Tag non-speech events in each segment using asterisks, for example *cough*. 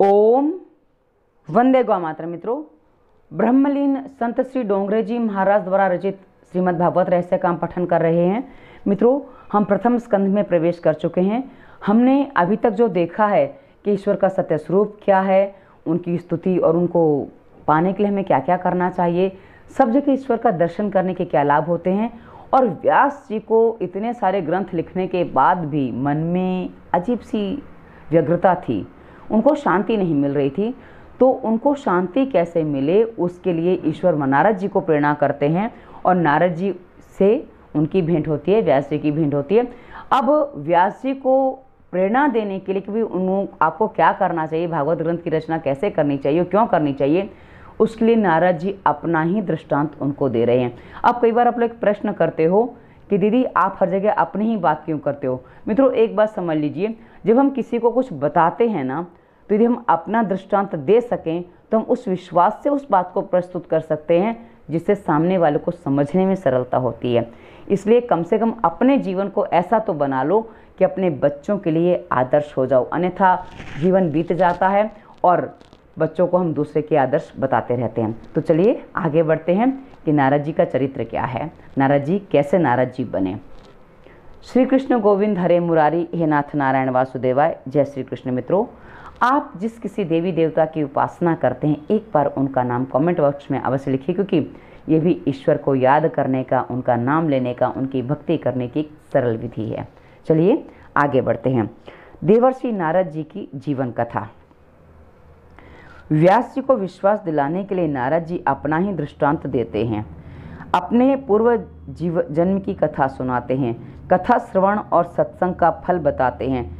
ओम वंदे गौ मात्र मित्रों ब्रह्मलीन संत श्री डोंगरे जी महाराज द्वारा रचित श्रीमद् भागवत रहस्य का हम पठन कर रहे हैं मित्रों हम प्रथम स्कंध में प्रवेश कर चुके हैं हमने अभी तक जो देखा है कि ईश्वर का सत्य स्वरूप क्या है उनकी स्तुति और उनको पाने के लिए हमें क्या क्या करना चाहिए सब जगह ईश्वर का दर्शन करने के क्या लाभ होते हैं और व्यास जी को इतने सारे ग्रंथ लिखने के बाद भी मन में अजीब सी व्यग्रता थी उनको शांति नहीं मिल रही थी तो उनको शांति कैसे मिले उसके लिए ईश्वर नारद जी को प्रेरणा करते हैं और नारद जी से उनकी भेंट होती है व्यास जी की भेंट होती है अब व्यास जी को प्रेरणा देने के लिए कि भाई उन आपको क्या करना चाहिए भागवत ग्रंथ की रचना कैसे करनी चाहिए क्यों करनी चाहिए उसके लिए नारद जी अपना ही दृष्टांत उनको दे रहे हैं अब कई बार आप लोग प्रश्न करते हो कि दीदी आप हर जगह अपनी ही बात क्यों करते हो मित्रों एक बात समझ लीजिए जब हम किसी को कुछ बताते हैं ना तो यदि हम अपना दृष्टांत दे सकें तो हम उस विश्वास से उस बात को प्रस्तुत कर सकते हैं जिससे सामने वाले को समझने में सरलता होती है इसलिए कम से कम अपने जीवन को ऐसा तो बना लो कि अपने बच्चों के लिए आदर्श हो जाओ अन्यथा जीवन बीत जाता है और बच्चों को हम दूसरे के आदर्श बताते रहते हैं तो चलिए आगे बढ़ते हैं कि नाराज जी का चरित्र क्या है नाराज जी कैसे नाराज जी बने श्री कृष्ण गोविंद हरे मुरारी हे नाथ नारायण वासुदेवाय जय श्री कृष्ण मित्रों आप जिस किसी देवी देवता की उपासना करते हैं एक बार उनका नाम कमेंट बॉक्स में अवश्य लिखिए क्योंकि ये भी ईश्वर को याद करने का उनका नाम लेने का उनकी भक्ति करने की सरल विधि है चलिए आगे बढ़ते हैं देवर्षि नारद जी की जीवन कथा व्यास जी को विश्वास दिलाने के लिए नारद जी अपना ही दृष्टांत देते हैं अपने पूर्व जीव जन्म की कथा सुनाते हैं कथा श्रवण और सत्संग का फल बताते हैं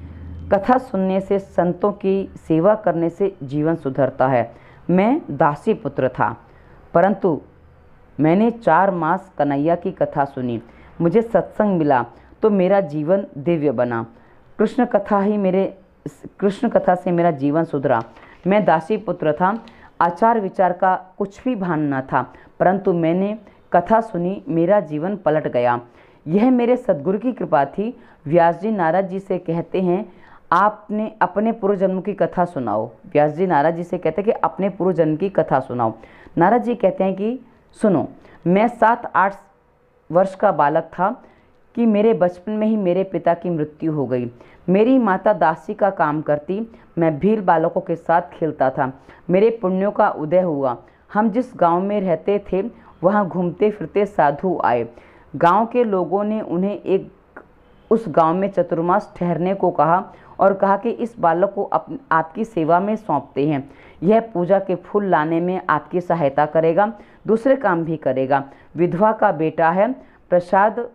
कथा सुनने से संतों की सेवा करने से जीवन सुधरता है मैं दासी पुत्र था परंतु मैंने चार मास कन्हैया की कथा सुनी मुझे सत्संग मिला तो मेरा जीवन दिव्य बना कृष्ण कथा ही मेरे कृष्ण कथा से मेरा जीवन सुधरा मैं दासी पुत्र था आचार विचार का कुछ भी भान न था परंतु मैंने कथा सुनी मेरा जीवन पलट गया यह मेरे सदगुरु की कृपा थी व्यास जी नाराज जी से कहते हैं आपने अपने जन्म की कथा सुनाओ व्यास जी नाराज जी से कहते हैं कि अपने पूर्वजन्म की कथा सुनाओ नाराज जी कहते हैं कि सुनो मैं सात आठ वर्ष का बालक था कि मेरे बचपन में ही मेरे पिता की मृत्यु हो गई मेरी माता दासी का काम करती मैं भील बालकों के साथ खेलता था मेरे पुण्यों का उदय हुआ हम जिस गांव में रहते थे वहाँ घूमते फिरते साधु आए गांव के लोगों ने उन्हें एक उस गांव में चतुर्मास ठहरने को कहा और कहा कि इस बालक को अप, आपकी सेवा में सौंपते हैं यह पूजा के फूल लाने में आपकी सहायता करेगा दूसरे काम भी करेगा विधवा का बेटा है प्रसाद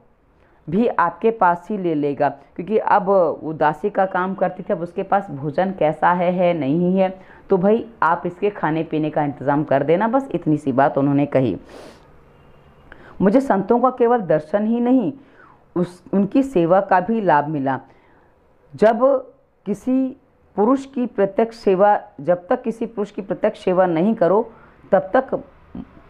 भी आपके पास ही ले लेगा क्योंकि अब उदासी का काम करती थी अब उसके पास भोजन कैसा है है नहीं है तो भाई आप इसके खाने पीने का इंतज़ाम कर देना बस इतनी सी बात उन्होंने कही मुझे संतों का केवल दर्शन ही नहीं उस उनकी सेवा का भी लाभ मिला जब किसी पुरुष की प्रत्यक्ष सेवा जब तक किसी पुरुष की प्रत्यक्ष सेवा नहीं करो तब तक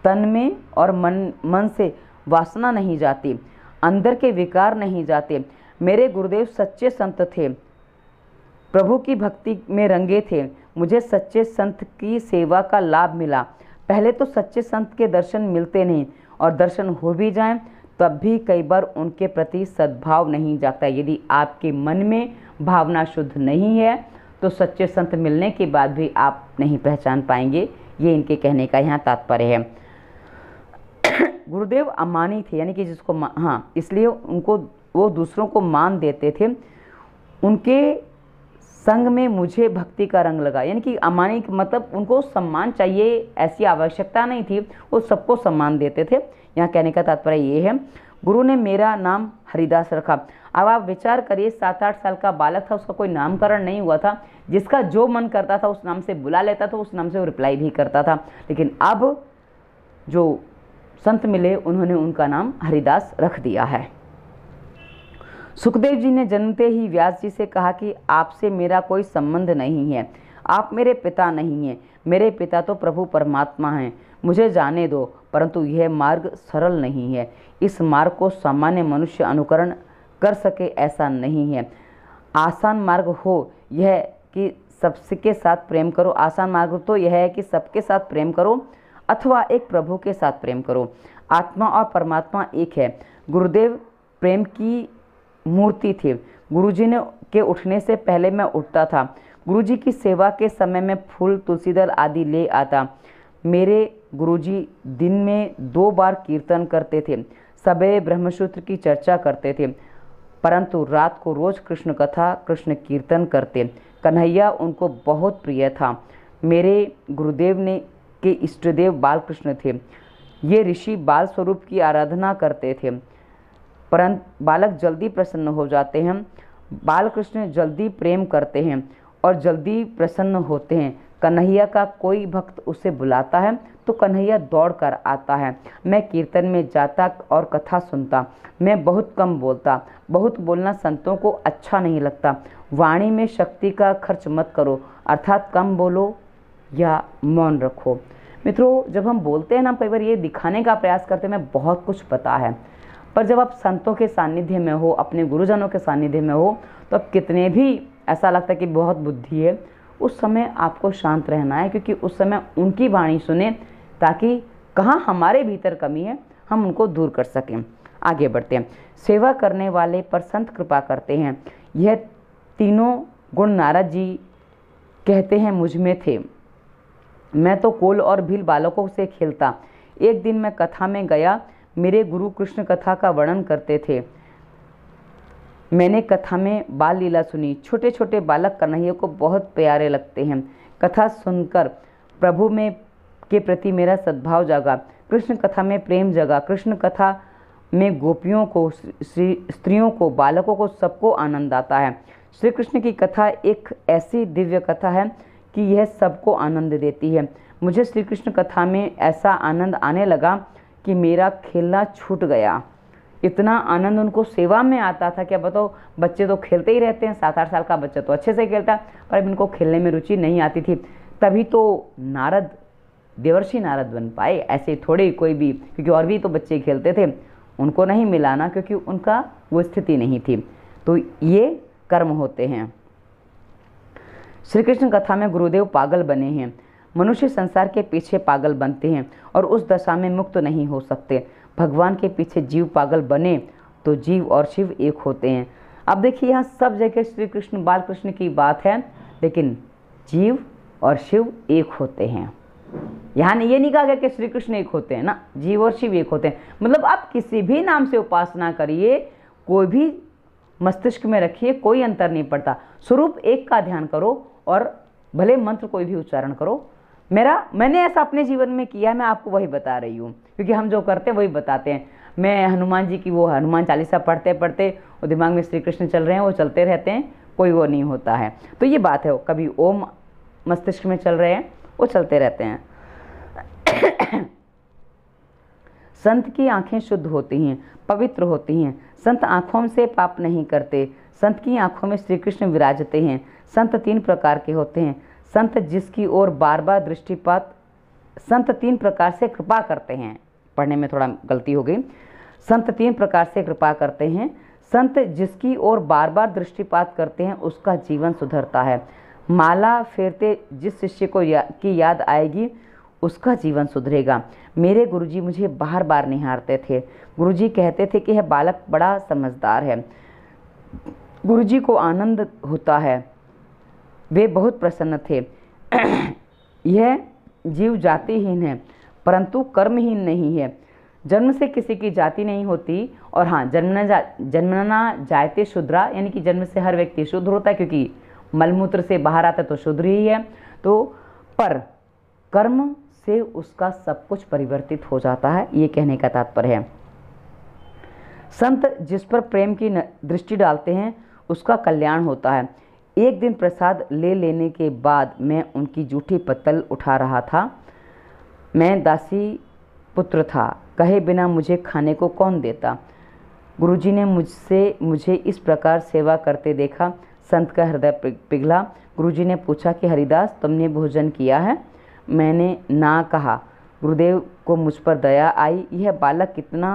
तन में और मन मन से वासना नहीं जाती अंदर के विकार नहीं जाते मेरे गुरुदेव सच्चे संत थे प्रभु की भक्ति में रंगे थे मुझे सच्चे संत की सेवा का लाभ मिला पहले तो सच्चे संत के दर्शन मिलते नहीं और दर्शन हो भी जाएं तब भी कई बार उनके प्रति सद्भाव नहीं जाता यदि आपके मन में भावना शुद्ध नहीं है तो सच्चे संत मिलने के बाद भी आप नहीं पहचान पाएंगे ये इनके कहने का यहाँ तात्पर्य है *coughs* गुरुदेव अमानी थे यानी कि जिसको हाँ इसलिए उनको वो दूसरों को मान देते थे उनके संग में मुझे भक्ति का रंग लगा यानी कि अमानी मतलब उनको सम्मान चाहिए ऐसी आवश्यकता नहीं थी वो सबको सम्मान देते थे यहाँ कहने का तात्पर्य ये है गुरु ने मेरा नाम हरिदास रखा अब आप विचार करिए सात आठ साल का बालक था उसका कोई नामकरण नहीं हुआ था जिसका जो मन करता था उस नाम से बुला लेता था उस नाम से वो रिप्लाई भी करता था लेकिन अब जो संत मिले उन्होंने उनका नाम हरिदास रख दिया है सुखदेव जी ने जन्मते ही व्यास जी से कहा कि आपसे मेरा कोई संबंध नहीं है आप मेरे पिता नहीं हैं मेरे पिता तो प्रभु परमात्मा हैं मुझे जाने दो परंतु यह मार्ग सरल नहीं है इस मार्ग को सामान्य मनुष्य अनुकरण कर सके ऐसा नहीं है आसान मार्ग हो यह कि सबके साथ प्रेम करो आसान मार्ग तो यह है कि सबके साथ प्रेम करो अथवा एक प्रभु के साथ प्रेम करो आत्मा और परमात्मा एक है गुरुदेव प्रेम की मूर्ति थे गुरुजी ने के उठने से पहले मैं उठता था गुरुजी की सेवा के समय में फूल तुलसी दल आदि ले आता मेरे गुरुजी दिन में दो बार कीर्तन करते थे सबे ब्रह्मसूत्र की चर्चा करते थे परंतु रात को रोज कृष्ण कथा कृष्ण कीर्तन करते कन्हैया उनको बहुत प्रिय था मेरे गुरुदेव ने के इष्टदेव बालकृष्ण थे ये ऋषि बाल स्वरूप की आराधना करते थे परंत बालक जल्दी प्रसन्न हो जाते हैं बालकृष्ण जल्दी प्रेम करते हैं और जल्दी प्रसन्न होते हैं कन्हैया का कोई भक्त उसे बुलाता है तो कन्हैया दौड़ कर आता है मैं कीर्तन में जाता और कथा सुनता मैं बहुत कम बोलता बहुत बोलना संतों को अच्छा नहीं लगता वाणी में शक्ति का खर्च मत करो अर्थात कम बोलो या मौन रखो मित्रों जब हम बोलते हैं ना कई बार ये दिखाने का प्रयास करते हैं मैं बहुत कुछ पता है पर जब आप संतों के सानिध्य में हो अपने गुरुजनों के सानिध्य में हो तो आप कितने भी ऐसा लगता है कि बहुत बुद्धि है उस समय आपको शांत रहना है क्योंकि उस समय उनकी वाणी सुने ताकि कहाँ हमारे भीतर कमी है हम उनको दूर कर सकें आगे बढ़ते हैं सेवा करने वाले पर संत कृपा करते हैं यह तीनों गुण नारद जी कहते हैं मुझ में थे मैं तो कोल और भील बालकों से खेलता एक दिन मैं कथा में गया मेरे गुरु कृष्ण कथा का वर्णन करते थे मैंने कथा में बाल लीला सुनी छोटे छोटे बालक कन्हैया को बहुत प्यारे लगते हैं कथा सुनकर प्रभु में के प्रति मेरा सद्भाव जागा कृष्ण कथा में प्रेम जगा कृष्ण कथा में गोपियों को स्त्रियों को बालकों को सबको आनंद आता है श्री कृष्ण की कथा एक ऐसी दिव्य कथा है कि यह सबको आनंद देती है मुझे श्री कृष्ण कथा में ऐसा आनंद आने लगा कि मेरा खेलना छूट गया इतना आनंद उनको सेवा में आता था क्या बताओ बच्चे तो खेलते ही रहते हैं सात आठ साल का बच्चा तो अच्छे से खेलता पर अब इनको खेलने में रुचि नहीं आती थी तभी तो नारद देवर्षि नारद बन पाए ऐसे थोड़े कोई भी क्योंकि और भी तो बच्चे खेलते थे उनको नहीं मिलाना क्योंकि उनका वो स्थिति नहीं थी तो ये कर्म होते हैं श्री कृष्ण कथा में गुरुदेव पागल बने हैं मनुष्य संसार के पीछे पागल बनते हैं और उस दशा में मुक्त नहीं हो सकते भगवान के पीछे जीव पागल बने तो जीव और शिव एक होते हैं अब देखिए यहाँ सब जगह श्री कृष्ण बाल कृष्ण की बात है लेकिन जीव और शिव एक होते हैं यहाँ ये नहीं कहा गया कि श्री कृष्ण एक होते हैं ना जीव और शिव एक होते हैं मतलब आप किसी भी नाम से उपासना करिए कोई भी मस्तिष्क में रखिए कोई अंतर नहीं पड़ता स्वरूप एक का ध्यान करो और भले मंत्र कोई भी उच्चारण करो मेरा मैंने ऐसा अपने जीवन में किया है मैं आपको वही बता रही हूँ क्योंकि हम जो करते हैं वही बताते हैं मैं हनुमान जी की वो हनुमान चालीसा पढ़ते पढ़ते और दिमाग में श्री कृष्ण चल रहे हैं वो चलते रहते हैं कोई वो नहीं होता है तो ये बात है कभी ओम मस्तिष्क में चल रहे हैं उछलते रहते हैं संत की आंखें शुद्ध होती हैं पवित्र होती हैं संत आंखों से पाप नहीं करते संत की आंखों में श्री कृष्ण विराजते हैं संत तीन प्रकार के होते हैं संत जिसकी ओर बार बार दृष्टिपात संत तीन प्रकार से कृपा करते हैं पढ़ने में थोड़ा गलती हो गई संत तीन प्रकार से कृपा करते हैं संत जिसकी ओर बार बार दृष्टिपात करते हैं उसका जीवन सुधरता है माला फेरते जिस शिष्य को या, की याद आएगी उसका जीवन सुधरेगा मेरे गुरुजी मुझे बार बार निहारते थे गुरुजी कहते थे कि यह बालक बड़ा समझदार है गुरुजी को आनंद होता है वे बहुत प्रसन्न थे *clears throat* यह जीव जातिहीन है परंतु कर्महीन नहीं है जन्म से किसी की जाति नहीं होती और हाँ जन्मना जा जन्मना जायते शुद्रा यानी कि जन्म से हर व्यक्ति शुद्ध होता है क्योंकि मलमूत्र से बाहर आता है तो शुद्ध ही है तो पर कर्म से उसका सब कुछ परिवर्तित हो जाता है ये कहने का तात्पर्य है संत जिस पर प्रेम की दृष्टि डालते हैं उसका कल्याण होता है एक दिन प्रसाद ले लेने के बाद मैं उनकी जूठी पत्तल उठा रहा था मैं दासी पुत्र था कहे बिना मुझे खाने को कौन देता गुरुजी ने मुझसे मुझे इस प्रकार सेवा करते देखा संत का हृदय पिघला गुरुजी ने पूछा कि हरिदास तुमने भोजन किया है मैंने ना कहा गुरुदेव को मुझ पर दया आई यह बालक कितना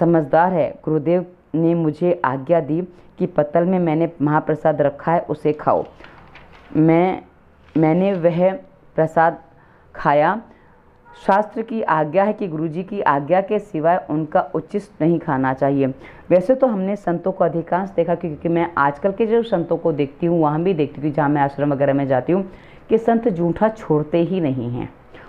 समझदार है गुरुदेव ने मुझे आज्ञा दी कि पतल में मैंने महाप्रसाद रखा है उसे खाओ मैं मैंने वह प्रसाद खाया शास्त्र की आज्ञा है कि गुरुजी की आज्ञा के सिवाय उनका उचित नहीं खाना चाहिए वैसे तो हमने संतों को अधिकांश देखा क्योंकि मैं आजकल के जो संतों को देखती हूँ वहाँ भी देखती हूँ जहाँ मैं आश्रम वगैरह में जाती हूँ कि संत जूठा छोड़ते ही नहीं हैं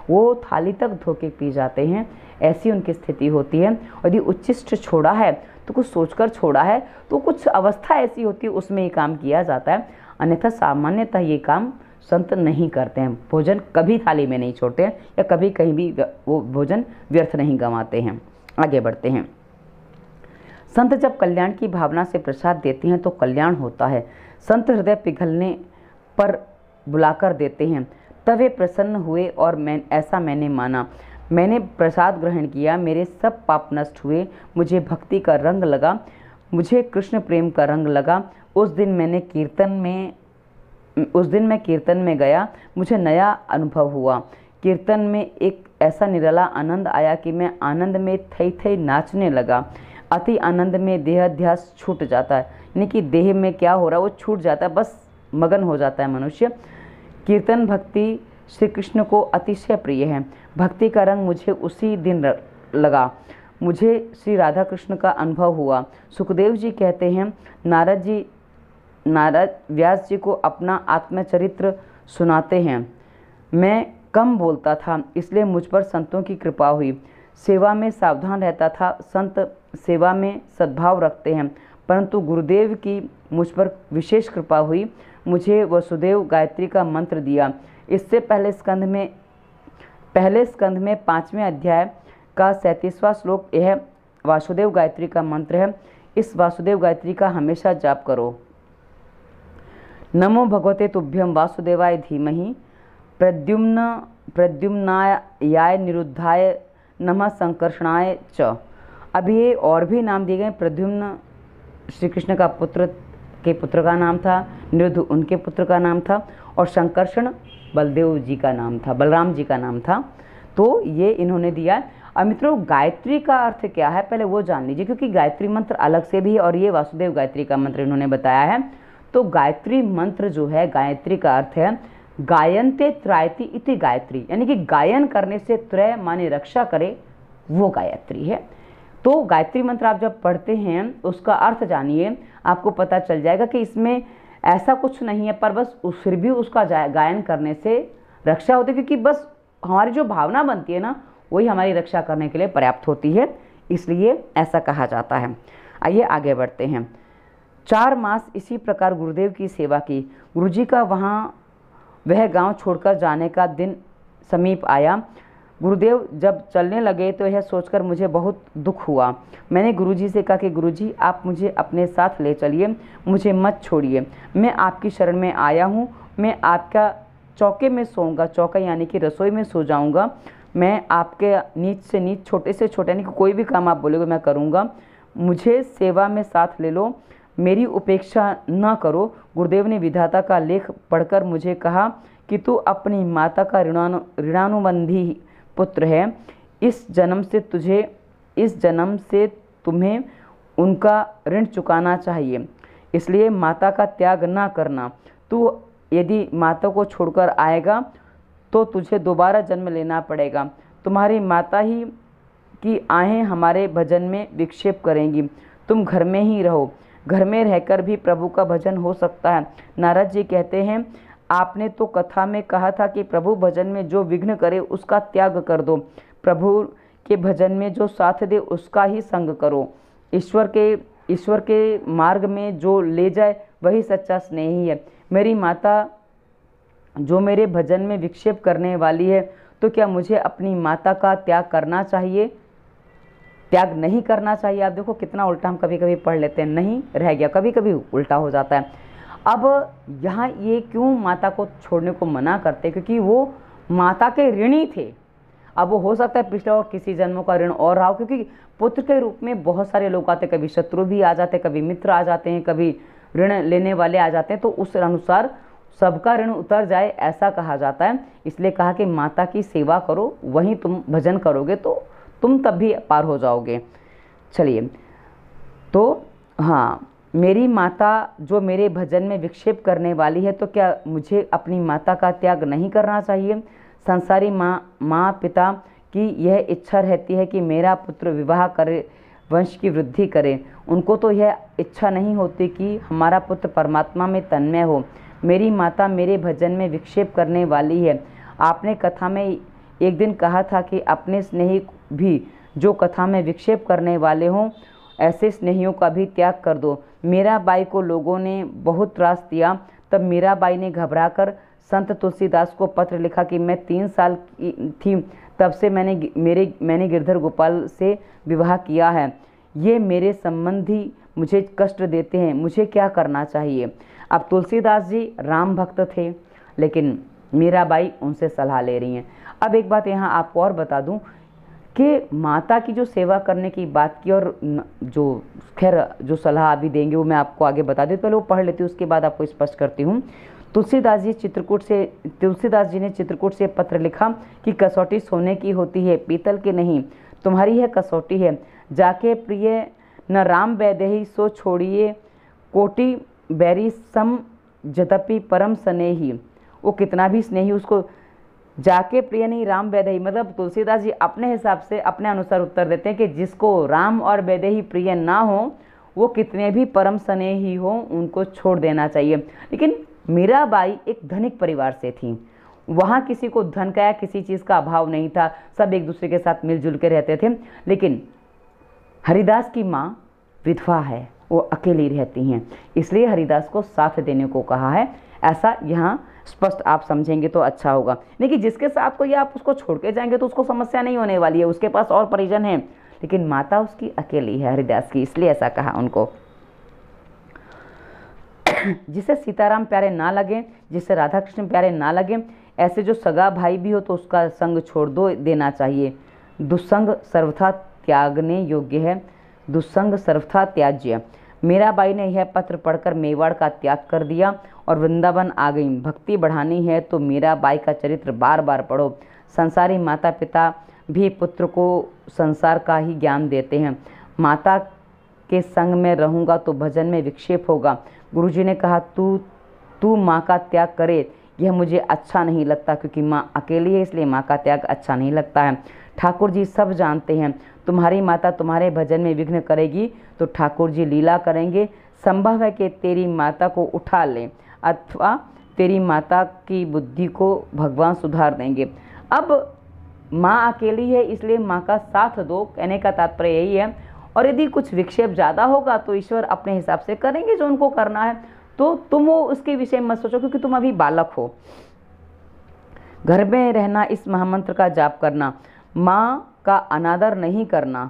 वो थाली तक धो के पी जाते हैं ऐसी उनकी स्थिति होती है यदि उच्चिष्ट छोड़ा है तो कुछ सोचकर छोड़ा है तो कुछ अवस्था ऐसी होती है उसमें ये काम किया जाता है अन्यथा सामान्यतः ये काम संत नहीं करते हैं भोजन कभी थाली में नहीं छोड़ते हैं या कभी कहीं भी वो भोजन व्यर्थ नहीं गंवाते हैं आगे बढ़ते हैं संत जब कल्याण की भावना से प्रसाद देते हैं तो कल्याण होता है संत हृदय पिघलने पर बुलाकर देते हैं तब वे प्रसन्न हुए और मैं ऐसा मैंने माना मैंने प्रसाद ग्रहण किया मेरे सब पाप नष्ट हुए मुझे भक्ति का रंग लगा मुझे कृष्ण प्रेम का रंग लगा उस दिन मैंने कीर्तन में उस दिन मैं कीर्तन में गया मुझे नया अनुभव हुआ कीर्तन में एक ऐसा निराला आनंद आया कि मैं आनंद में थई थई नाचने लगा अति आनंद में देहाध्यास छूट जाता है यानी कि देह में क्या हो रहा है वो छूट जाता है बस मगन हो जाता है मनुष्य कीर्तन भक्ति श्री कृष्ण को अतिशय प्रिय है भक्ति का रंग मुझे उसी दिन लगा मुझे श्री राधा कृष्ण का अनुभव हुआ सुखदेव जी कहते हैं नारद जी नारद व्यास जी को अपना आत्मचरित्र सुनाते हैं मैं कम बोलता था इसलिए मुझ पर संतों की कृपा हुई सेवा में सावधान रहता था संत सेवा में सद्भाव रखते हैं परंतु गुरुदेव की मुझ पर विशेष कृपा हुई मुझे वसुदेव गायत्री का मंत्र दिया इससे पहले स्कंध में पहले स्कंध में पाँचवें अध्याय का सैंतीसवां श्लोक यह वासुदेव गायत्री का मंत्र है इस वासुदेव गायत्री का हमेशा जाप करो नमो भगवते तोभ्यम वासुदेवाय धीमह प्रद्युम्न प्रद्युम्नायाय निरुद्धाय नमः संकर्षणाय च अभी ये और भी नाम दिए गए प्रद्युम्न श्री कृष्ण का पुत्र के पुत्र का नाम था निरुद्ध उनके पुत्र का नाम था और संकर्षण बलदेव जी का नाम था बलराम जी का नाम था तो ये इन्होंने दिया और मित्रों गायत्री का अर्थ क्या है पहले वो जान लीजिए क्योंकि गायत्री मंत्र अलग से भी है और ये वासुदेव गायत्री का मंत्र इन्होंने बताया है तो गायत्री मंत्र जो है गायत्री का अर्थ है गायनते त्रायती इति गायत्री यानी कि गायन करने से त्रय माने रक्षा करे वो गायत्री है तो गायत्री मंत्र आप जब पढ़ते हैं उसका अर्थ जानिए आपको पता चल जाएगा कि इसमें ऐसा कुछ नहीं है पर बस फिर भी उसका गायन करने से रक्षा होती है क्योंकि बस हमारी जो भावना बनती है ना वही हमारी रक्षा करने के लिए पर्याप्त होती है इसलिए ऐसा कहा जाता है आइए आगे बढ़ते हैं चार मास इसी प्रकार गुरुदेव की सेवा की गुरुजी का वहाँ वह गांव छोड़कर जाने का दिन समीप आया गुरुदेव जब चलने लगे तो यह सोचकर मुझे बहुत दुख हुआ मैंने गुरुजी से कहा कि गुरुजी आप मुझे अपने साथ ले चलिए मुझे मत छोड़िए मैं आपकी शरण में आया हूँ मैं आपका चौके में सोऊंगा चौका यानी कि रसोई में सो जाऊँगा मैं आपके नीच से नीच छोटे से छोटे यानी कि कोई भी काम आप बोलोगे मैं करूँगा मुझे सेवा में साथ ले लो मेरी उपेक्षा न करो गुरुदेव ने विधाता का लेख पढ़कर मुझे कहा कि तू अपनी माता का ऋणानु ऋणानुबंधी पुत्र है इस जन्म से तुझे इस जन्म से तुम्हें उनका ऋण चुकाना चाहिए इसलिए माता का त्याग ना करना तू यदि माता को छोड़कर आएगा तो तुझे दोबारा जन्म लेना पड़ेगा तुम्हारी माता ही की आहें हमारे भजन में विक्षेप करेंगी तुम घर में ही रहो घर में रहकर भी प्रभु का भजन हो सकता है नारद जी कहते हैं आपने तो कथा में कहा था कि प्रभु भजन में जो विघ्न करे उसका त्याग कर दो प्रभु के भजन में जो साथ दे उसका ही संग करो ईश्वर के ईश्वर के मार्ग में जो ले जाए वही सच्चा स्नेही है मेरी माता जो मेरे भजन में विक्षेप करने वाली है तो क्या मुझे अपनी माता का त्याग करना चाहिए त्याग नहीं करना चाहिए आप देखो कितना उल्टा हम कभी कभी पढ़ लेते हैं नहीं रह गया कभी कभी उल्टा हो जाता है अब यहाँ ये क्यों माता को छोड़ने को मना करते क्योंकि वो माता के ऋणी थे अब वो हो सकता है पिछले और किसी जन्मों का ऋण और रहा हो क्योंकि पुत्र के रूप में बहुत सारे लोग आते कभी शत्रु भी आ जाते कभी मित्र आ जाते हैं कभी ऋण लेने वाले आ जाते हैं तो उस अनुसार सबका ऋण उतर जाए ऐसा कहा जाता है इसलिए कहा कि माता की सेवा करो वहीं तुम भजन करोगे तो तुम तब भी पार हो जाओगे चलिए तो हाँ मेरी माता जो मेरे भजन में विक्षेप करने वाली है तो क्या मुझे अपनी माता का त्याग नहीं करना चाहिए संसारी माँ माँ पिता की यह इच्छा रहती है कि मेरा पुत्र विवाह करे वंश की वृद्धि करे उनको तो यह इच्छा नहीं होती कि हमारा पुत्र परमात्मा में तन्मय हो मेरी माता मेरे भजन में विक्षेप करने वाली है आपने कथा में एक दिन कहा था कि अपने स्नेही भी जो कथा में विक्षेप करने वाले हों ऐसे स्नेहियों का भी त्याग कर दो मेरा बाई को लोगों ने बहुत त्रास दिया तब बाई ने घबराकर संत तुलसीदास को पत्र लिखा कि मैं तीन साल की थी तब से मैंने मेरे मैंने गिरधर गोपाल से विवाह किया है ये मेरे संबंधी मुझे कष्ट देते हैं मुझे क्या करना चाहिए अब तुलसीदास जी राम भक्त थे लेकिन मीराबाई उनसे सलाह ले रही हैं अब एक बात यहाँ आपको और बता दूँ कि माता की जो सेवा करने की बात की और जो खैर जो सलाह अभी देंगे वो मैं आपको आगे बता देती पहले वो पढ़ लेती हूँ उसके बाद आपको स्पष्ट करती हूँ तुलसीदास जी चित्रकूट से तुलसीदास जी ने चित्रकूट से पत्र लिखा कि कसौटी सोने की होती है पीतल की नहीं तुम्हारी है कसौटी है जाके प्रिय न राम वैदेही सो छोड़िए कोटि बैरी सम जदपि परम स्नेही वो कितना भी स्नेही उसको जाके प्रिय नहीं राम वैदेही मतलब तुलसीदास जी अपने हिसाब से अपने अनुसार उत्तर देते हैं कि जिसको राम और वैदेही प्रिय ना हो वो कितने भी परम स्ने ही हो उनको छोड़ देना चाहिए लेकिन मीराबाई एक धनिक परिवार से थी वहाँ किसी को धन का या किसी चीज़ का अभाव नहीं था सब एक दूसरे के साथ मिलजुल के रहते थे लेकिन हरिदास की माँ विधवा है वो अकेली रहती हैं इसलिए हरिदास को साथ देने को कहा है ऐसा यहाँ स्पष्ट आप समझेंगे तो अच्छा होगा लेकिन जिसके साथ कोई आप उसको छोड़ के जाएंगे तो उसको समस्या नहीं होने वाली है उसके पास और परिजन है लेकिन माता उसकी अकेली है हरिदास की इसलिए ऐसा कहा उनको जिसे सीताराम प्यारे ना लगे जिसे राधा कृष्ण प्यारे ना लगे ऐसे जो सगा भाई भी हो तो उसका संग छोड़ दो देना चाहिए दुसंग सर्वथा त्यागने योग्य है दुसंग सर्वथा त्याज्य मीराबाई ने यह पत्र पढ़कर मेवाड़ का त्याग कर दिया और वृंदावन आ गई भक्ति बढ़ानी है तो मीराबाई का चरित्र बार बार पढ़ो संसारी माता पिता भी पुत्र को संसार का ही ज्ञान देते हैं माता के संग में रहूँगा तो भजन में विक्षेप होगा गुरु ने कहा तू तू माँ का त्याग करे यह मुझे अच्छा नहीं लगता क्योंकि माँ अकेली है इसलिए माँ का त्याग अच्छा नहीं लगता है ठाकुर जी सब जानते हैं तुम्हारी माता तुम्हारे भजन में विघ्न करेगी तो ठाकुर जी लीला करेंगे संभव है कि तेरी माता को उठा लें अथवा तेरी माता की बुद्धि को भगवान सुधार देंगे अब माँ अकेली है इसलिए माँ का साथ दो कहने का तात्पर्य यही है और यदि कुछ विक्षेप ज़्यादा होगा तो ईश्वर अपने हिसाब से करेंगे जो उनको करना है तो तुम वो उसके विषय मत सोचो क्योंकि तुम अभी बालक हो घर में रहना इस महामंत्र का जाप करना माँ का अनादर नहीं करना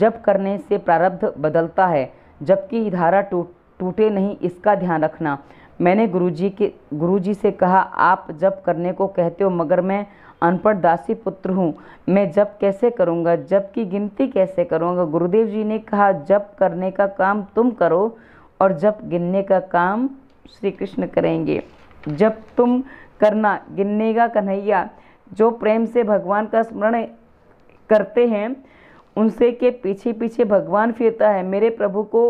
जब करने से प्रारब्ध बदलता है जबकि धारा टूट टूटे नहीं इसका ध्यान रखना मैंने गुरुजी के गुरुजी से कहा आप जब करने को कहते हो मगर मैं अनपढ़ दासी पुत्र हूँ मैं जब कैसे करूँगा जब की गिनती कैसे करूँगा गुरुदेव जी ने कहा जब करने का काम तुम करो और जब गिनने का काम श्री कृष्ण करेंगे जब तुम करना गिनने का कन्हैया जो प्रेम से भगवान का स्मरण करते हैं उनसे के पीछे पीछे भगवान फिरता है मेरे प्रभु को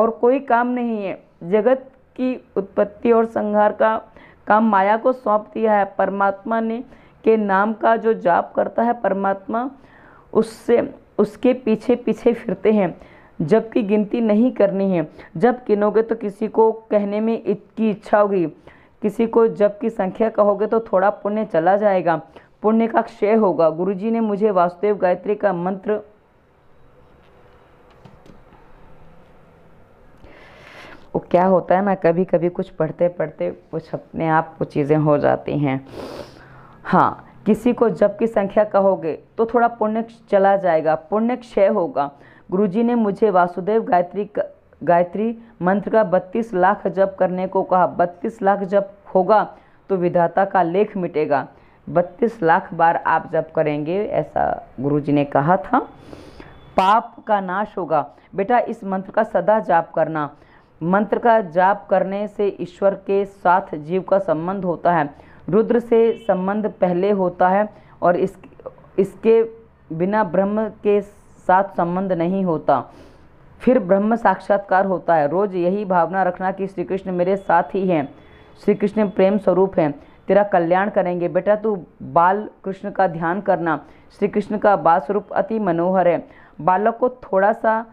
और कोई काम नहीं है जगत की उत्पत्ति और संहार का काम माया को सौंप दिया है परमात्मा ने के नाम का जो जाप करता है परमात्मा उससे उसके पीछे पीछे फिरते हैं जबकि गिनती नहीं करनी है जब गिनोगे तो किसी को कहने में की इच्छा होगी किसी को जब की संख्या कहोगे तो थोड़ा पुण्य चला जाएगा पुण्य का क्षय होगा गुरुजी ने मुझे वासुदेव गायत्री का मंत्र वो क्या होता है ना कभी कभी कुछ पढ़ते पढ़ते कुछ अपने आप को चीज़ें हो जाती हैं हाँ किसी को जब की संख्या कहोगे तो थोड़ा पुण्य चला जाएगा पुण्य क्षय होगा गुरुजी ने मुझे वासुदेव गायत्री गायत्री मंत्र का बत्तीस लाख जप करने को कहा बत्तीस लाख जप होगा तो विधाता का लेख मिटेगा बत्तीस लाख बार आप जब करेंगे ऐसा गुरुजी ने कहा था पाप का नाश होगा बेटा इस मंत्र का सदा जाप करना मंत्र का जाप करने से ईश्वर के साथ जीव का संबंध होता है रुद्र से संबंध पहले होता है और इस इसके बिना ब्रह्म के साथ संबंध नहीं होता फिर ब्रह्म साक्षात्कार होता है रोज यही भावना रखना कि श्री कृष्ण मेरे साथ ही हैं श्री कृष्ण प्रेम स्वरूप हैं तेरा कल्याण करेंगे बेटा तू बाल कृष्ण का ध्यान करना श्री कृष्ण का बाल स्वरूप अति मनोहर है बालक को थोड़ा सा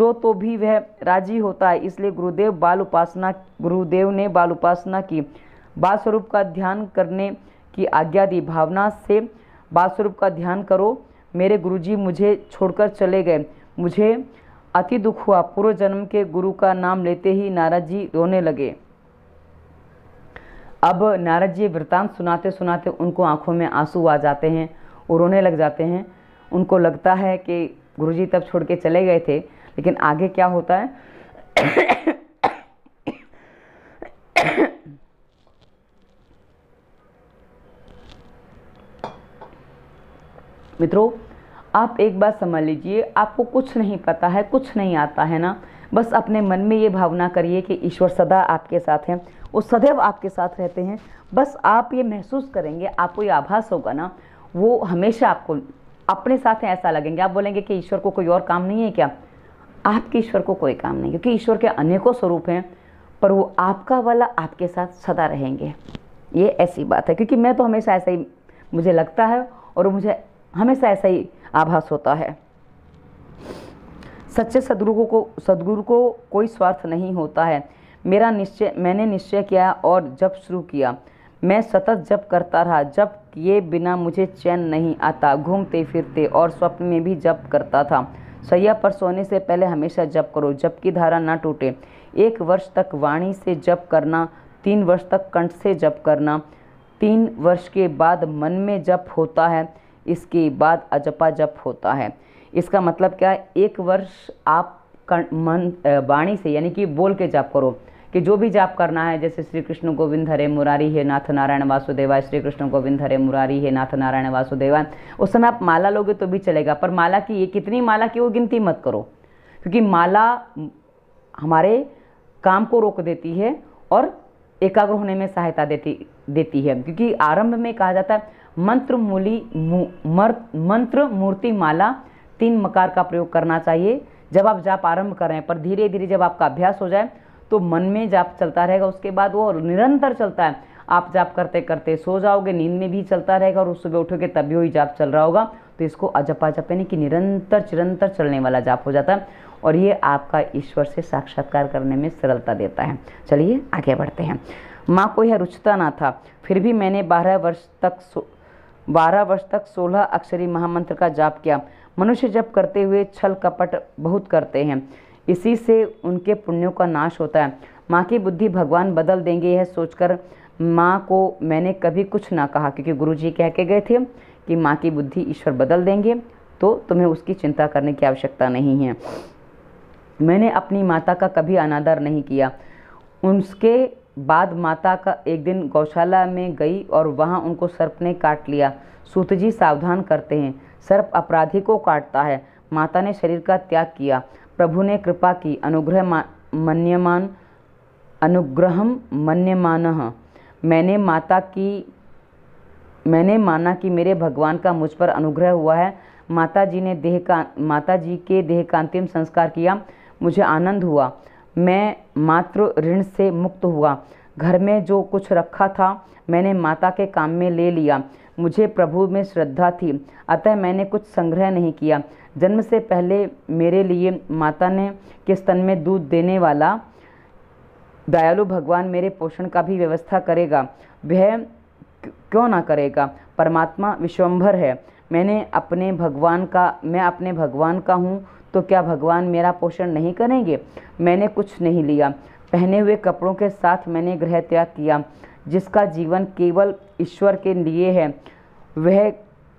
दो तो भी वह राजी होता है इसलिए गुरुदेव बाल उपासना गुरुदेव ने बाल उपासना की बाल स्वरूप का ध्यान करने की आज्ञा दी भावना से बाल स्वरूप का ध्यान करो मेरे गुरुजी मुझे छोड़कर चले गए मुझे अति दुख हुआ पूर्व जन्म के गुरु का नाम लेते ही नाराज जी रोने लगे अब नारद जी वृतांत सुनाते सुनाते उनको आंखों में आंसू आ जाते हैं और रोने लग जाते हैं उनको लगता है कि गुरु जी तब छोड़ के चले गए थे लेकिन आगे क्या होता है मित्रों आप एक बात समझ लीजिए आपको कुछ नहीं पता है कुछ नहीं आता है ना बस अपने मन में ये भावना करिए कि ईश्वर सदा आपके साथ हैं वो सदैव आपके साथ रहते हैं बस आप ये महसूस करेंगे आपको ये आभास होगा ना वो हमेशा आपको अपने साथ ऐसा लगेंगे आप बोलेंगे कि ईश्वर को कोई और काम नहीं है क्या आपके ईश्वर को कोई काम नहीं क्योंकि ईश्वर के अनेकों स्वरूप हैं पर वो आपका वाला आपके साथ सदा रहेंगे ये ऐसी बात है क्योंकि मैं तो हमेशा ऐसा ही मुझे लगता है और मुझे हमेशा ऐसा ही आभास होता है सच्चे सदगुरु को सदगुरु को कोई स्वार्थ नहीं होता है मेरा निश्चय मैंने निश्चय किया और जब शुरू किया मैं सतत जप करता रहा जब किए बिना मुझे चैन नहीं आता घूमते फिरते और स्वप्न में भी जप करता था सैया पर सोने से पहले हमेशा जप करो जब की धारा ना टूटे एक वर्ष तक वाणी से जप करना तीन वर्ष तक कंठ से जप करना तीन वर्ष के बाद मन में जप होता है इसके बाद अजपा जप होता है इसका मतलब क्या है एक वर्ष आप मन वाणी से यानी कि बोल के जाप करो कि जो भी जाप करना है जैसे श्री कृष्ण गोविंद हरे मुरारी है नाथ नारायण वासुदेवा श्री कृष्ण गोविंद हरे मुरारी है नाथ नारायण वासुदेवा उस समय आप माला लोगे तो भी चलेगा पर माला की ये कितनी माला की वो गिनती मत करो क्योंकि माला हमारे काम को रोक देती है और एकाग्र होने में सहायता देती देती है क्योंकि आरंभ में कहा जाता है मंत्र मूली मु, मर, मंत्र मूर्ति माला तीन मकार का प्रयोग करना चाहिए जब आप जाप आरंभ कर रहे हैं पर धीरे धीरे जब आपका अभ्यास हो जाए तो मन में जाप चलता रहेगा उसके बाद वो निरंतर चलता है आप जाप करते करते सो जाओगे नींद में भी चलता रहेगा और उस सुबह उठोगे तब भी वही जाप चल रहा होगा तो इसको अजपा जप यानी कि निरंतर चिरंतर चलने वाला जाप हो जाता है और ये आपका ईश्वर से साक्षात्कार करने में सरलता देता है चलिए आगे बढ़ते हैं माँ को यह रुचता ना था फिर भी मैंने बारह वर्ष तक बारह वर्ष तक सोलह अक्षरी महामंत्र का जाप किया मनुष्य जब करते हुए छल कपट बहुत करते हैं इसी से उनके पुण्यों का नाश होता है माँ की बुद्धि भगवान बदल देंगे यह सोचकर माँ को मैंने कभी कुछ ना कहा क्योंकि गुरु जी कह के गए थे कि माँ की बुद्धि ईश्वर बदल देंगे तो तुम्हें उसकी चिंता करने की आवश्यकता नहीं है मैंने अपनी माता का कभी अनादर नहीं किया उसके बाद माता का एक दिन गौशाला में गई और वहाँ उनको सर्प ने काट लिया सूत जी सावधान करते हैं सर्प अपराधी को काटता है माता ने शरीर का त्याग किया प्रभु ने कृपा की अनुग्रह मन्यमान अनुग्रह मन्यमान मैंने माता की मैंने माना कि मेरे भगवान का मुझ पर अनुग्रह हुआ है माता जी ने देह का माता जी के देह का अंतिम संस्कार किया मुझे आनंद हुआ मैं मात्र ऋण से मुक्त हुआ घर में जो कुछ रखा था मैंने माता के काम में ले लिया मुझे प्रभु में श्रद्धा थी अतः मैंने कुछ संग्रह नहीं किया जन्म से पहले मेरे लिए माता ने के स्तन में दूध देने वाला दयालु भगवान मेरे पोषण का भी व्यवस्था करेगा वह क्यों ना करेगा परमात्मा विश्वम्भर है मैंने अपने भगवान का मैं अपने भगवान का हूँ तो क्या भगवान मेरा पोषण नहीं करेंगे मैंने कुछ नहीं लिया पहने हुए कपड़ों के साथ मैंने गृह त्याग किया जिसका जीवन केवल ईश्वर के लिए है वह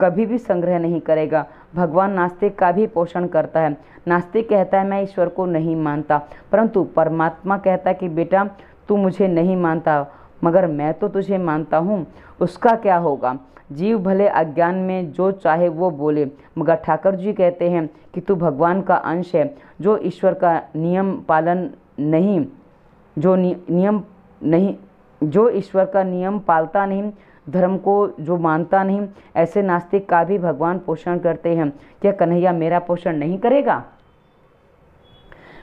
कभी भी संग्रह नहीं करेगा भगवान नास्तिक का भी पोषण करता है नास्तिक कहता है मैं ईश्वर को नहीं मानता परंतु परमात्मा कहता है कि बेटा तू मुझे नहीं मानता मगर मैं तो तुझे मानता हूँ उसका क्या होगा जीव भले अज्ञान में जो चाहे वो बोले मगर ठाकर जी कहते हैं कि तू भगवान का अंश है जो ईश्वर का नियम पालन नहीं जो नियम नहीं जो ईश्वर का नियम पालता नहीं धर्म को जो मानता नहीं ऐसे नास्तिक का भी भगवान पोषण करते हैं क्या कन्हैया मेरा पोषण नहीं करेगा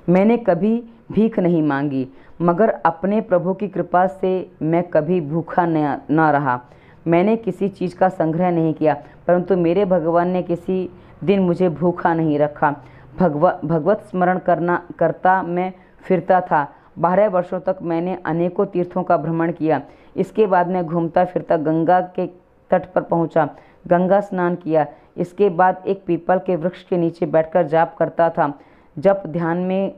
मैंने कभी भीख नहीं मांगी मगर अपने प्रभु की कृपा से मैं कभी भूखा न रहा मैंने किसी चीज़ का संग्रह नहीं किया परंतु मेरे भगवान ने किसी दिन मुझे भूखा नहीं रखा भगव भगवत स्मरण करना करता मैं फिरता था बारह वर्षों तक मैंने अनेकों तीर्थों का भ्रमण किया इसके बाद मैं घूमता फिरता गंगा के तट पर पहुंचा गंगा स्नान किया इसके बाद एक पीपल के वृक्ष के नीचे बैठकर जाप करता था जप ध्यान में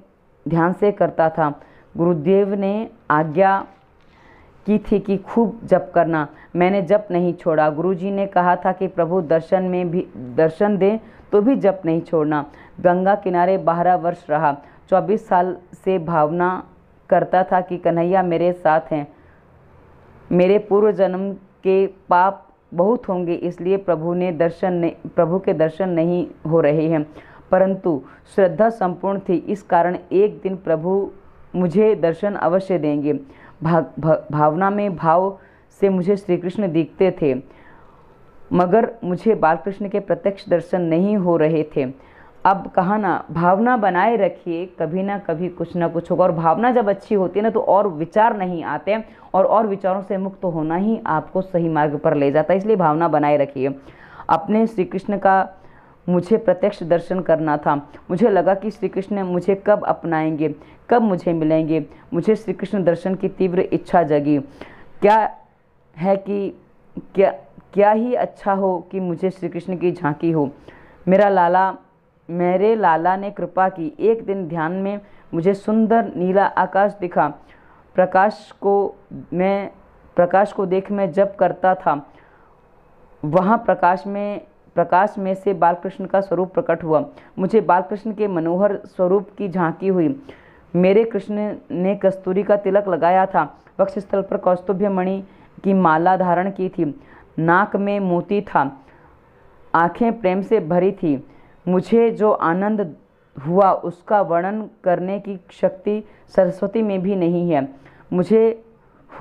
ध्यान से करता था गुरुदेव ने आज्ञा की थी कि खूब जप करना मैंने जप नहीं छोड़ा गुरुजी ने कहा था कि प्रभु दर्शन में भी दर्शन दें तो भी जप नहीं छोड़ना गंगा किनारे बारह वर्ष रहा चौबीस साल से भावना करता था कि कन्हैया मेरे साथ हैं मेरे पूर्व जन्म के पाप बहुत होंगे इसलिए प्रभु ने दर्शन प्रभु के दर्शन नहीं हो रहे हैं परंतु श्रद्धा संपूर्ण थी इस कारण एक दिन प्रभु मुझे दर्शन अवश्य देंगे भा, भा, भावना में भाव से मुझे श्री कृष्ण दिखते थे मगर मुझे बालकृष्ण के प्रत्यक्ष दर्शन नहीं हो रहे थे अब कहा ना भावना बनाए रखिए कभी ना कभी कुछ ना कुछ होगा और भावना जब अच्छी होती है ना तो और विचार नहीं आते और और विचारों से मुक्त होना ही आपको सही मार्ग पर ले जाता है इसलिए भावना बनाए रखिए अपने श्री कृष्ण का मुझे प्रत्यक्ष दर्शन करना था मुझे लगा कि श्री कृष्ण मुझे कब अपनाएंगे कब मुझे मिलेंगे मुझे श्री कृष्ण दर्शन की तीव्र इच्छा जगी क्या है कि क्या क्या ही अच्छा हो कि मुझे श्री कृष्ण की झांकी हो मेरा लाला मेरे लाला ने कृपा की एक दिन ध्यान में मुझे सुंदर नीला आकाश दिखा प्रकाश को मैं प्रकाश को देख मैं जब करता था वहाँ प्रकाश में प्रकाश में से बालकृष्ण का स्वरूप प्रकट हुआ मुझे बालकृष्ण के मनोहर स्वरूप की झांकी हुई मेरे कृष्ण ने कस्तूरी का तिलक लगाया था वक्षस्थल पर कौस्तुभ्य मणि की माला धारण की थी नाक में मोती था आंखें प्रेम से भरी थी मुझे जो आनंद हुआ उसका वर्णन करने की शक्ति सरस्वती में भी नहीं है मुझे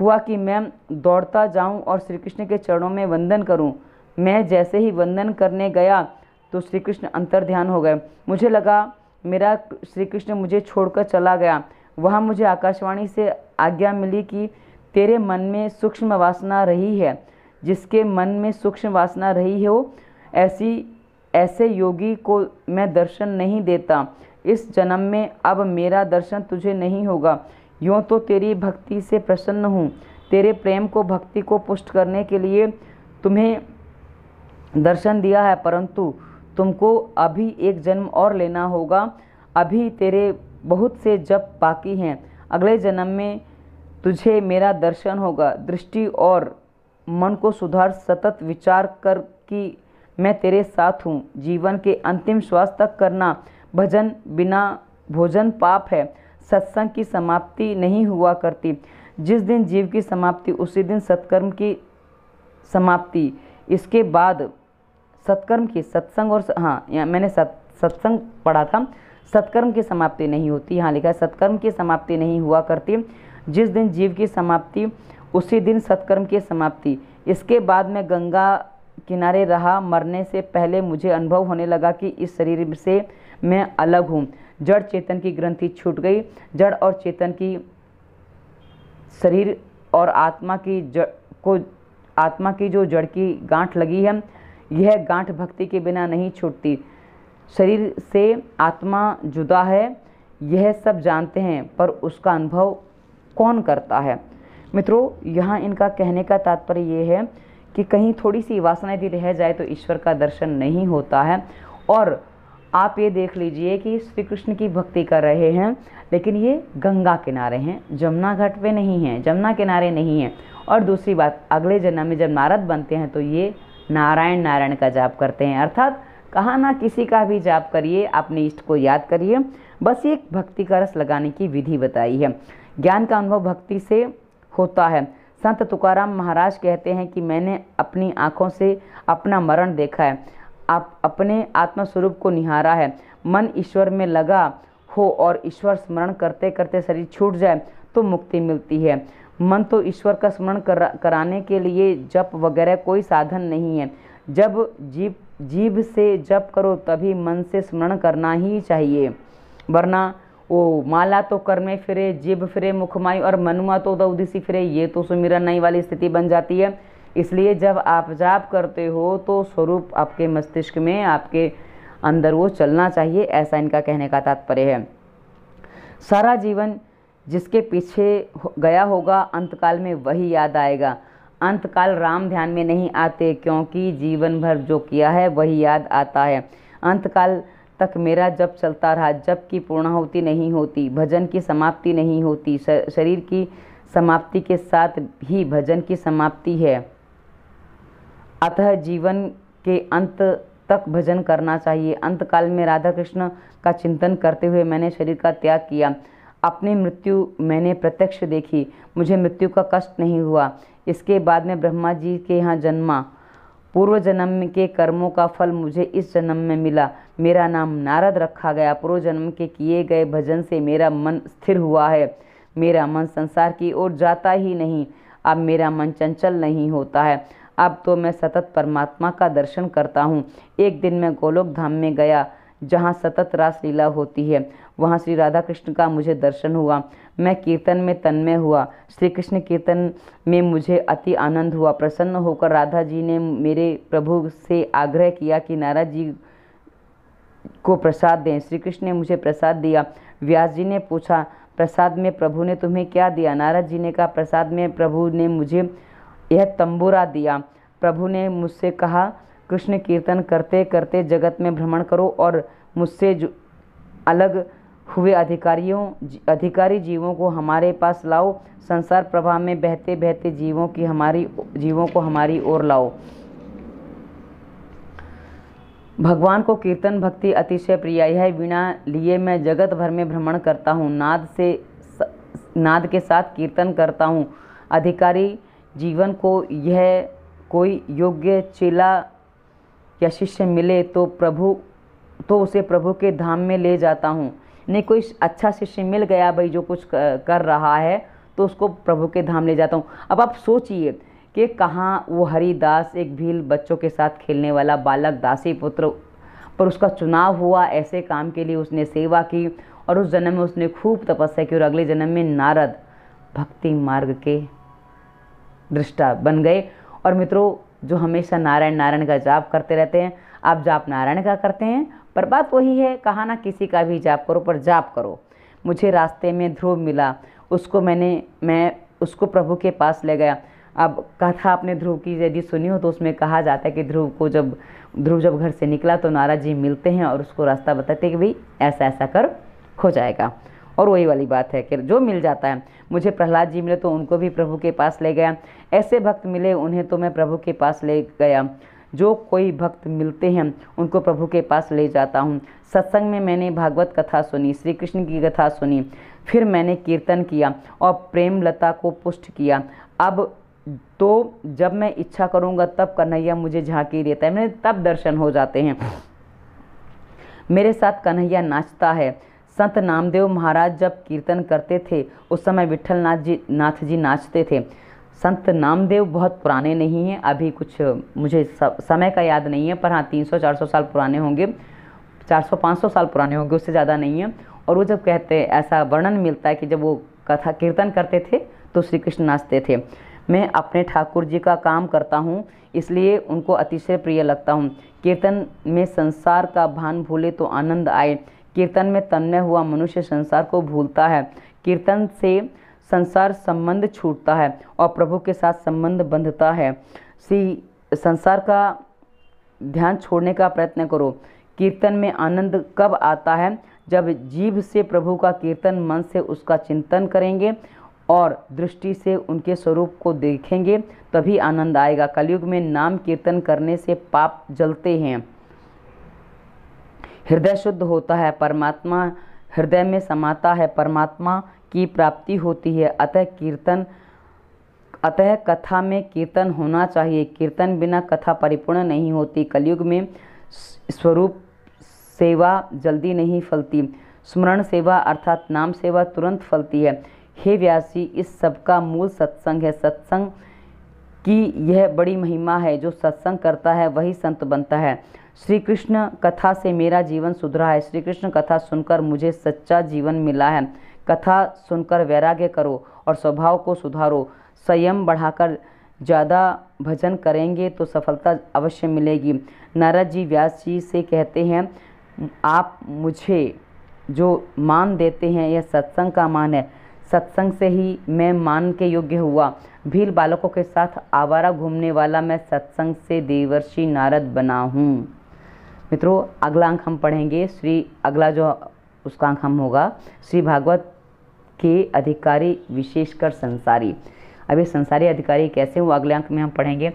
हुआ कि मैं दौड़ता जाऊं और श्री कृष्ण के चरणों में वंदन करूं मैं जैसे ही वंदन करने गया तो श्री कृष्ण अंतर ध्यान हो गए मुझे लगा मेरा श्री कृष्ण मुझे छोड़कर चला गया वहाँ मुझे आकाशवाणी से आज्ञा मिली कि तेरे मन में सूक्ष्म वासना रही है जिसके मन में सूक्ष्म वासना रही हो ऐसी ऐसे योगी को मैं दर्शन नहीं देता इस जन्म में अब मेरा दर्शन तुझे नहीं होगा यूँ तो तेरी भक्ति से प्रसन्न हूँ तेरे प्रेम को भक्ति को पुष्ट करने के लिए तुम्हें दर्शन दिया है परंतु तुमको अभी एक जन्म और लेना होगा अभी तेरे बहुत से जप बाकी हैं अगले जन्म में तुझे मेरा दर्शन होगा दृष्टि और मन को सुधार सतत विचार कर कि मैं तेरे साथ हूँ जीवन के अंतिम श्वास तक करना भजन बिना भोजन पाप है सत्संग की समाप्ति नहीं हुआ करती जिस दिन जीव की समाप्ति उसी दिन सत्कर्म की समाप्ति इसके बाद सत्कर्म की सत्संग और हाँ या मैंने सत सत्संग पढ़ा था सत्कर्म की समाप्ति नहीं होती यहाँ लिखा है सत्कर्म की समाप्ति नहीं हुआ करती जिस दिन जीव की समाप्ति उसी दिन सत्कर्म की समाप्ति इसके बाद मैं गंगा किनारे रहा मरने से पहले मुझे अनुभव होने लगा कि इस शरीर से मैं अलग हूँ जड़ चेतन की ग्रंथि छूट गई जड़ और चेतन की शरीर और आत्मा की जड़ को आत्मा की जो जड़ की गांठ लगी है यह गांठ भक्ति के बिना नहीं छूटती शरीर से आत्मा जुदा है यह सब जानते हैं पर उसका अनुभव कौन करता है मित्रों यहाँ इनका कहने का तात्पर्य ये है कि कहीं थोड़ी सी वासना यदि रह जाए तो ईश्वर का दर्शन नहीं होता है और आप ये देख लीजिए कि श्री कृष्ण की भक्ति कर रहे हैं लेकिन ये गंगा किनारे हैं जमुना घाट पे नहीं हैं जमुना किनारे नहीं हैं और दूसरी बात अगले जन्म में जब नारद बनते हैं तो ये नारायण नारायण का जाप करते हैं अर्थात कहा ना किसी का भी जाप करिए अपने इष्ट को याद करिए बस एक भक्ति का रस लगाने की विधि बताई है ज्ञान का अनुभव भक्ति से होता है संत तुकाराम महाराज कहते हैं कि मैंने अपनी आँखों से अपना मरण देखा है आप अपने आत्मस्वरूप को निहारा है मन ईश्वर में लगा हो और ईश्वर स्मरण करते करते शरीर छूट जाए तो मुक्ति मिलती है मन तो ईश्वर का स्मरण कर, कराने के लिए जप वगैरह कोई साधन नहीं है जब जीव जीव से जप करो तभी मन से स्मरण करना ही चाहिए वरना वो माला तो कर में फिरे जिब फिरे मुखमाई और मनुआ तो दौदिसी फिरे ये तो सुमिरन नई वाली स्थिति बन जाती है इसलिए जब आप जाप करते हो तो स्वरूप आपके मस्तिष्क में आपके अंदर वो चलना चाहिए ऐसा इनका कहने का तात्पर्य है सारा जीवन जिसके पीछे गया होगा अंतकाल में वही याद आएगा अंतकाल राम ध्यान में नहीं आते क्योंकि जीवन भर जो किया है वही याद आता है अंतकाल तक मेरा जब चलता रहा जब की पूर्णाहुति नहीं होती भजन की समाप्ति नहीं होती शरीर की समाप्ति के साथ ही भजन की समाप्ति है अतः जीवन के अंत तक भजन करना चाहिए अंतकाल में राधा कृष्ण का चिंतन करते हुए मैंने शरीर का त्याग किया अपनी मृत्यु मैंने प्रत्यक्ष देखी मुझे मृत्यु का कष्ट नहीं हुआ इसके बाद में ब्रह्मा जी के यहाँ जन्मा पूर्व जन्म के कर्मों का फल मुझे इस जन्म में मिला मेरा नाम नारद रखा गया पूर्व जन्म के किए गए भजन से मेरा मन स्थिर हुआ है मेरा मन संसार की ओर जाता ही नहीं अब मेरा मन चंचल नहीं होता है अब तो मैं सतत परमात्मा का दर्शन करता हूँ एक दिन मैं गोलोक धाम में गया जहाँ सतत रास लीला होती है वहाँ श्री राधा कृष्ण का मुझे दर्शन हुआ मैं कीर्तन में तन्मय हुआ श्री कृष्ण कीर्तन में मुझे अति आनंद हुआ प्रसन्न होकर राधा जी ने मेरे प्रभु से आग्रह किया कि नाराज जी को प्रसाद दें श्री कृष्ण ने मुझे प्रसाद दिया व्यास जी ने पूछा प्रसाद में प्रभु ने तुम्हें क्या दिया नारद जी ने कहा प्रसाद में प्रभु ने मुझे यह तंबूरा दिया प्रभु ने मुझसे कहा कृष्ण कीर्तन करते करते जगत में भ्रमण करो और मुझसे जो अलग हुए अधिकारियों अधिकारी जीवों को हमारे पास लाओ संसार प्रभाव में बहते बहते जीवों की हमारी जीवों को हमारी ओर लाओ भगवान को कीर्तन भक्ति अतिशय प्रिय है बिना लिए मैं जगत भर में भ्रमण करता हूँ नाद से नाद के साथ कीर्तन करता हूँ अधिकारी जीवन को यह कोई योग्य चेला या शिष्य मिले तो प्रभु तो उसे प्रभु के धाम में ले जाता हूँ नहीं कोई अच्छा शिष्य मिल गया भाई जो कुछ कर रहा है तो उसको प्रभु के धाम ले जाता हूँ अब आप सोचिए कि कहाँ वो हरिदास एक भील बच्चों के साथ खेलने वाला बालक दासी पुत्र पर उसका चुनाव हुआ ऐसे काम के लिए उसने सेवा की और उस जन्म में उसने खूब तपस्या की और अगले जन्म में नारद भक्ति मार्ग के दृष्टा बन गए और मित्रों जो हमेशा नारायण नारायण का जाप करते रहते हैं आप जाप नारायण का करते हैं पर बात वही है कहा ना किसी का भी जाप करो पर जाप करो मुझे रास्ते में ध्रुव मिला उसको मैंने मैं उसको प्रभु के पास ले गया अब कथा आपने ध्रुव की यदि सुनी हो तो उसमें कहा जाता है कि ध्रुव को जब ध्रुव जब घर से निकला तो नाराज जी मिलते हैं और उसको रास्ता बताते हैं कि भाई ऐसा ऐसा कर हो जाएगा और वही वाली बात है कि जो मिल जाता है मुझे प्रहलाद जी मिले तो उनको भी प्रभु के पास ले गया ऐसे भक्त मिले उन्हें तो मैं प्रभु के पास ले गया जो कोई भक्त मिलते हैं उनको प्रभु के पास ले जाता हूँ सत्संग में मैंने भागवत कथा सुनी श्री कृष्ण की कथा सुनी फिर मैंने कीर्तन किया और प्रेम लता को पुष्ट किया अब तो जब मैं इच्छा करूँगा तब कन्हैया मुझे झांकी देता है मेरे तब दर्शन हो जाते हैं मेरे साथ कन्हैया नाचता है संत नामदेव महाराज जब कीर्तन करते थे उस समय विठल नाथ जी नाथ जी नाचते थे संत नामदेव बहुत पुराने नहीं हैं अभी कुछ मुझे समय का याद नहीं है पर हाँ 300-400 साल पुराने होंगे 400-500 साल पुराने होंगे उससे ज़्यादा नहीं है और वो जब कहते ऐसा वर्णन मिलता है कि जब वो कथा कीर्तन करते थे तो श्री कृष्ण नाचते थे मैं अपने ठाकुर जी का काम करता हूँ इसलिए उनको अतिशय प्रिय लगता हूँ कीर्तन में संसार का भान भूले तो आनंद आए कीर्तन में तन्मय हुआ मनुष्य संसार को भूलता है कीर्तन से संसार संबंध छूटता है और प्रभु के साथ संबंध बंधता है सी संसार का ध्यान छोड़ने का प्रयत्न करो कीर्तन में आनंद कब आता है जब जीव से प्रभु का कीर्तन मन से उसका चिंतन करेंगे और दृष्टि से उनके स्वरूप को देखेंगे तभी आनंद आएगा कलयुग में नाम कीर्तन करने से पाप जलते हैं हृदय शुद्ध होता है परमात्मा हृदय में समाता है परमात्मा की प्राप्ति होती है अतः कीर्तन अतः कथा में कीर्तन होना चाहिए कीर्तन बिना कथा परिपूर्ण नहीं होती कलयुग में स्वरूप सेवा जल्दी नहीं फलती स्मरण सेवा अर्थात नाम सेवा तुरंत फलती है हे व्यासी इस सब का मूल सत्संग है सत्संग की यह बड़ी महिमा है जो सत्संग करता है वही संत बनता है श्री कृष्ण कथा से मेरा जीवन सुधरा है श्री कृष्ण कथा सुनकर मुझे सच्चा जीवन मिला है कथा सुनकर वैराग्य करो और स्वभाव को सुधारो संयम बढ़ाकर ज़्यादा भजन करेंगे तो सफलता अवश्य मिलेगी नारद जी व्यास जी से कहते हैं आप मुझे जो मान देते हैं यह सत्संग का मान है सत्संग से ही मैं मान के योग्य हुआ भील बालकों के साथ आवारा घूमने वाला मैं सत्संग से देवर्षि नारद बना हूँ मित्रों अगला अंक हम पढ़ेंगे श्री अगला जो उसका हम होगा श्री भागवत के अधिकारी विशेषकर संसारी अब ये संसारी अधिकारी कैसे हुआ अगले अंक में हम पढ़ेंगे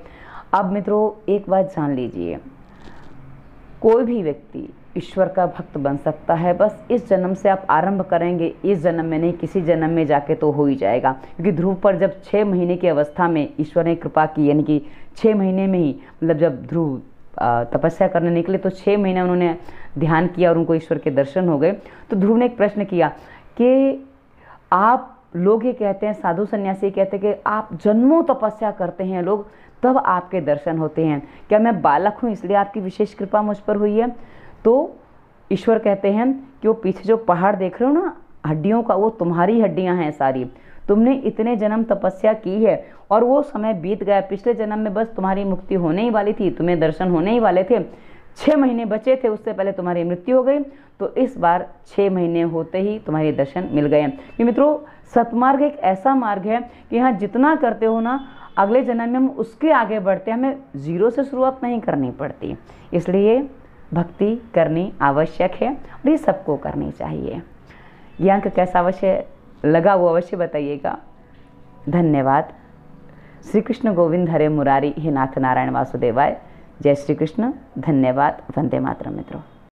अब मित्रों एक बात जान लीजिए कोई भी व्यक्ति ईश्वर का भक्त बन सकता है बस इस जन्म से आप आरंभ करेंगे इस जन्म में नहीं किसी जन्म में जाके तो हो ही जाएगा क्योंकि ध्रुव पर जब छः महीने की अवस्था में ईश्वर ने कृपा की यानी कि छः महीने में ही मतलब जब ध्रुव तपस्या करने निकले तो छः महीना उन्होंने ध्यान किया और उनको ईश्वर के दर्शन हो गए तो ध्रुव ने एक प्रश्न किया कि आप लोग ये कहते हैं साधु सन्यासी कहते हैं कि आप जन्मों तपस्या करते हैं लोग तब आपके दर्शन होते हैं क्या मैं बालक हूँ इसलिए आपकी विशेष कृपा मुझ पर हुई है तो ईश्वर कहते हैं कि वो पीछे जो पहाड़ देख रहे हो ना हड्डियों का वो तुम्हारी हड्डियाँ हैं सारी तुमने इतने जन्म तपस्या की है और वो समय बीत गया पिछले जन्म में बस तुम्हारी मुक्ति होने ही वाली थी तुम्हें दर्शन होने ही वाले थे छः महीने बचे थे उससे पहले तुम्हारी मृत्यु हो गई तो इस बार छः महीने होते ही तुम्हारे दर्शन मिल गए कि मित्रों सतमार्ग एक ऐसा मार्ग है कि यहाँ जितना करते हो ना अगले जन्म में हम उसके आगे बढ़ते हमें ज़ीरो से शुरुआत नहीं करनी पड़ती इसलिए भक्ति करनी आवश्यक है और ये सबको करनी चाहिए यह अंक कैसा अवश्य लगा वो अवश्य बताइएगा धन्यवाद श्री कृष्ण गोविंद हरे मुरारी हे नाथ नारायण वासुदेवाय जय श्री कृष्ण धन्यवाद वंदे मातरम मित्रों